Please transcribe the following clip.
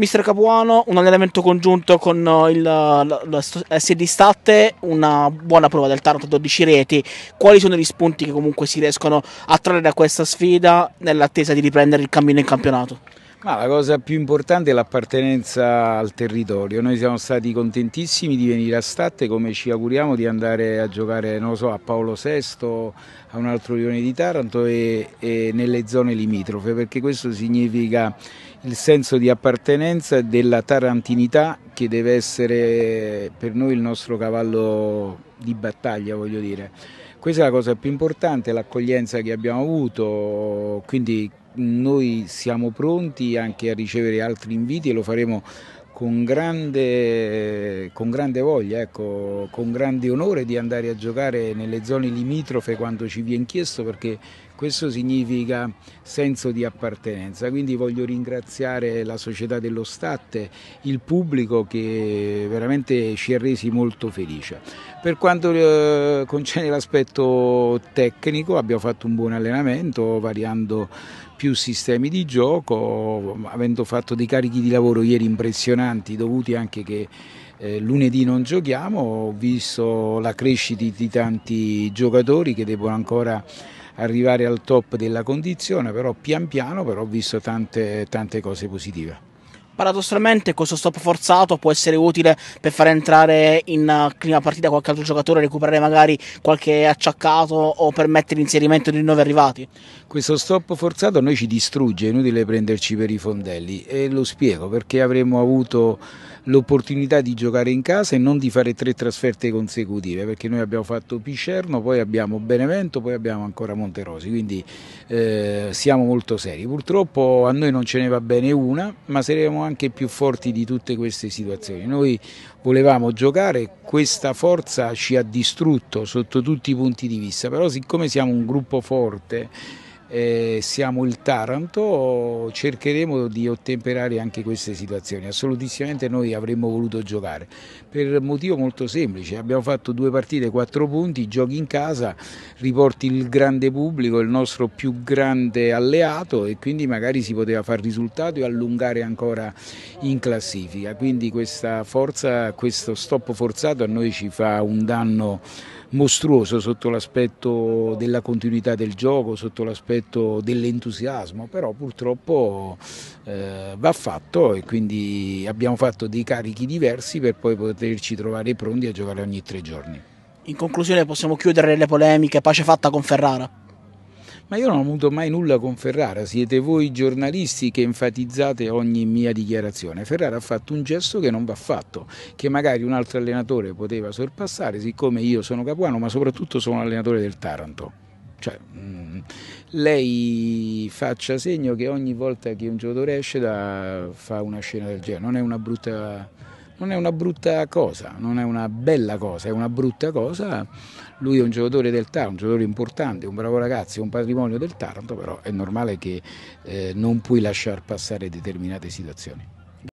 Mister Capuano, un allenamento congiunto con uh, il, la, la, SD Statte, una buona prova del Taranto, 12 reti. Quali sono gli spunti che comunque si riescono a trarre da questa sfida nell'attesa di riprendere il cammino in campionato? Ma la cosa più importante è l'appartenenza al territorio. Noi siamo stati contentissimi di venire a Statte come ci auguriamo di andare a giocare so, a Paolo VI, a un altro rione di Taranto e, e nelle zone limitrofe, perché questo significa il senso di appartenenza della tarantinità che deve essere per noi il nostro cavallo di battaglia, voglio dire. Questa è la cosa più importante, l'accoglienza che abbiamo avuto, quindi noi siamo pronti anche a ricevere altri inviti e lo faremo con grande, con grande voglia, ecco, con grande onore di andare a giocare nelle zone limitrofe quando ci viene chiesto perché questo significa senso di appartenenza, quindi voglio ringraziare la società dello Stat, il pubblico che veramente ci ha resi molto felici. Per quanto eh, concerne l'aspetto tecnico abbiamo fatto un buon allenamento variando più sistemi di gioco, avendo fatto dei carichi di lavoro ieri impressionanti dovuti anche che eh, lunedì non giochiamo, ho visto la crescita di tanti giocatori che devono ancora arrivare al top della condizione, però pian piano però ho visto tante, tante cose positive paradossalmente questo stop forzato può essere utile per far entrare in eh, prima partita qualche altro giocatore, recuperare magari qualche acciaccato o permettere l'inserimento di nuovi arrivati? Questo stop forzato a noi ci distrugge, è inutile prenderci per i fondelli e lo spiego perché avremmo avuto l'opportunità di giocare in casa e non di fare tre trasferte consecutive perché noi abbiamo fatto Piscerno, poi abbiamo Benevento, poi abbiamo ancora Monterosi, quindi eh, siamo molto seri. Purtroppo a noi non ce ne va bene una, ma saremo anche più forti di tutte queste situazioni. Noi volevamo giocare, questa forza ci ha distrutto sotto tutti i punti di vista, però siccome siamo un gruppo forte, eh, siamo il Taranto, cercheremo di ottemperare anche queste situazioni. Assolutissimamente noi avremmo voluto giocare per motivo molto semplice, abbiamo fatto due partite, quattro punti, giochi in casa, riporti il grande pubblico, il nostro più grande alleato e quindi magari si poteva fare risultato e allungare ancora in classifica. Quindi questa forza, questo stop forzato a noi ci fa un danno mostruoso sotto l'aspetto della continuità del gioco, sotto l'aspetto detto, dell'entusiasmo, però purtroppo eh, va fatto e quindi abbiamo fatto dei carichi diversi per poi poterci trovare pronti a giocare ogni tre giorni. In conclusione possiamo chiudere le polemiche, pace fatta con Ferrara. Ma io non ho avuto mai nulla con Ferrara, siete voi giornalisti che enfatizzate ogni mia dichiarazione. Ferrara ha fatto un gesto che non va fatto, che magari un altro allenatore poteva sorpassare, siccome io sono capuano, ma soprattutto sono allenatore del Taranto. Cioè, mh, mm, lei faccia segno che ogni volta che un giocatore esce da, fa una scena del genere, non è una brutta non è una brutta cosa, non è una bella cosa, è una brutta cosa. Lui è un giocatore del Taranto, un giocatore importante, un bravo ragazzo, un patrimonio del Taranto, però è normale che eh, non puoi lasciar passare determinate situazioni.